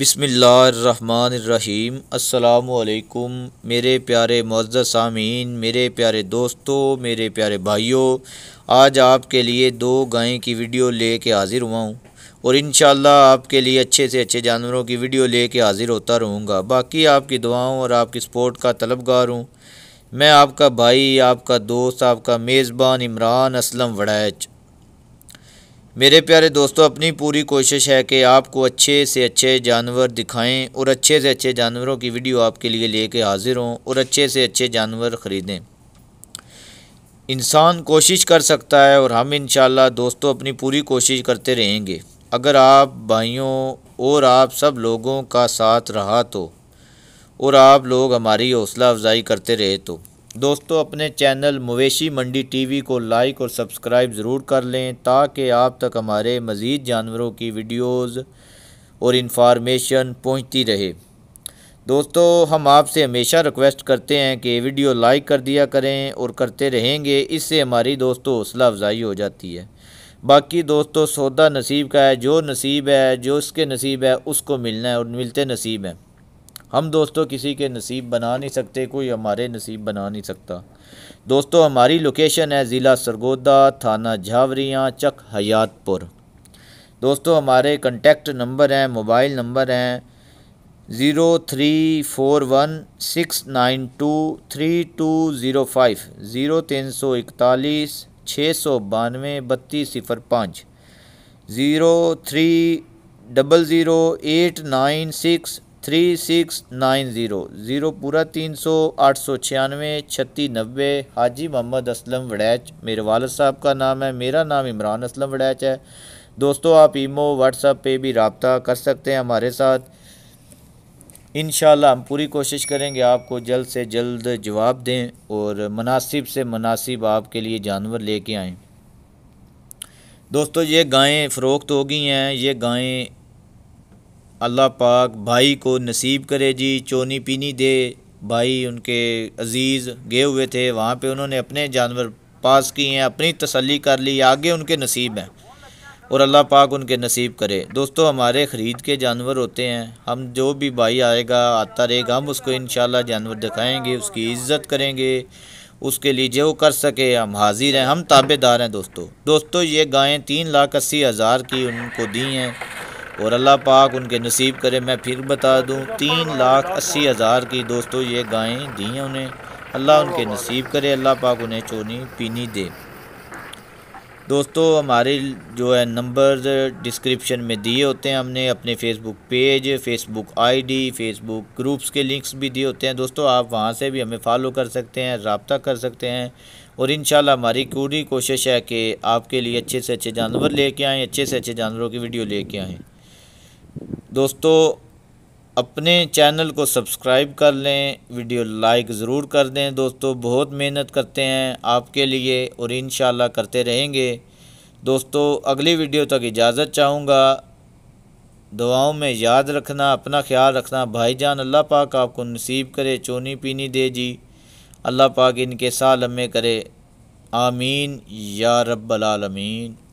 بسم اللہ الرحمن الرحیم السلام علیکم میرے پیارے معزز سامعین میرے پیارے دوستوں میرے پیارے بھائیوں آج آپ کے لیے دو گائیں کی ویڈیو لے کے حاضر ہوا ہوں اور انشاءاللہ آپ کے لیے اچھے سے اچھے جانوروں کی ویڈیو لے کے حاضر ہوتا رہوں گا باقی آپ کی دعاؤں اور آپ کی سپورٹ کا طلبگار ہوں میں آپ کا بھائی آپ کا دوست آپ کا میزبان عمران اسلم وڑائچ میرے پیارے دوستو اپنی پوری کوشش ہے کہ آپ کو اچھے سے اچھے جانور دکھائیں اور اچھے سے اچھے جانوروں کی ویڈیو آپ کے لیے لے کے حاضر ہوں اور اچھے سے اچھے جانور خریدیں انسان کوشش کر سکتا ہے اور ہم انشاءاللہ دوستو اپنی پوری کوشش کرتے رہیں گے اگر آپ بھائیوں اور آپ سب لوگوں کا ساتھ رہا تو اور آپ لوگ ہماری حوصلہ افزائی کرتے رہے تو دوستو اپنے چینل مویشی منڈی ٹی وی کو لائک اور سبسکرائب ضرور کر لیں تاکہ آپ تک ہمارے مزید جانوروں کی ویڈیوز اور انفارمیشن پہنچتی رہے دوستو ہم آپ سے ہمیشہ ریکویسٹ کرتے ہیں کہ ویڈیو لائک کر دیا کریں اور کرتے رہیں گے اس سے ہماری دوستو حوصلہ افزائی ہو جاتی ہے باقی دوستو سودا نصیب کا ہے جو نصیب ہے جو اس کے نصیب ہے اس کو ملنا ہے اور ملتے نصیب ہیں ہم دوست کسی کے نصیب بنا نہیں سکتے کوئی ہمارے نصیب بنا نہیں سکتا دوستوں ہماری لوکیشن ہے ضلع سرگودا تھانہ جھاوریاں چک حیات پور دوستوں ہمارے کنٹیکٹ نمبر ہیں موبائل نمبر ہیں zero three four one six nine two three two zero five zero تین سو اکتالیس چھ سو بانوے بتیس صفر پانچ zero three double zero eight nine six three six nine zero zero پورا تین سو آٹھ سو چھیانوے چھتی نوے حاجی محمد اسلم وڈیچ میرے والد صاحب کا نام ہے میرا نام عمران اسلم وڈیچ ہے دوستو آپ ایمو اپ پہ بھی رابطہ کر سکتے ہیں ہمارے ساتھ انشاءاللہ ہم پوری کوشش کریں گے آپ کو جلد سے جلد جواب دیں اور مناسب سے مناسب آپ کے لیے جانور لے کے آئیں دوستو یہ گائیں فروخت ہو گئی ہیں یہ گائیں اللہ پاک بھائی کو نصیب کرے جی چونی پینی دے بھائی ان کے عزیز گئے ہوئے تھے وہاں پہ انہوں نے اپنے جانور پاس کیے ہیں اپنی تسلی کر لی آگے ان کے نصیب ہیں اور اللہ پاک ان کے نصیب کرے دوستو ہمارے خرید کے جانور ہوتے ہیں ہم جو بھی بھائی آئے گا آتا رہے گا ہم اس کو انشاءاللہ جانور دکھائیں گے اس کی عزت کریں گے اس کے لیے جو کر سکے ہم حاضر ہیں ہم تابے دار ہیں دوستو دوستو یہ گائیں تین لاکھ اسی ہزار کی ان کو دی ہیں اور اللہ پاک ان کے نصیب کرے میں پھر بتا دوں تین لاکھ اسی ہزار کی دوستو یہ گائیں دی ہیں انہیں اللہ ان کے نصیب کرے اللہ پاک انہیں چونی پینی دے دوستو ہمارے جو ہے نمبرز ڈسکرپشن میں دیے ہوتے ہیں ہم نے اپنے Facebook page Facebook I D Facebook groups کے لنکس بھی دیے ہوتے ہیں دوستو آپ وہاں سے بھی ہمیں فالو کر سکتے ہیں رابطہ کر سکتے ہیں اور انشاءاللہ ہماری پوری کوشش ہے کہ آپ کے لیے اچھے سے اچھے جانور لے کے آئیں اچھے سے اچھے جانوروں کی ویڈیو لے کے آئیں دوستو اپنے چینل کو سبسکرائب کر لیں ویڈیو لائک ضرور کر دیں دوستو بہت محنت کرتے ہیں آپ کے لیے اور انشاءاللہ کرتے رہیں گے دوستو اگلی ویڈیو تک اجازت چاہوں گا دعاؤں میں یاد رکھنا اپنا خیال رکھنا بھائی جان اللہ پاک آپ کو نصیب کرے چونی پینی دے جی اللہ پاک ان کے سالمہ کرے آمین یا رب العالمین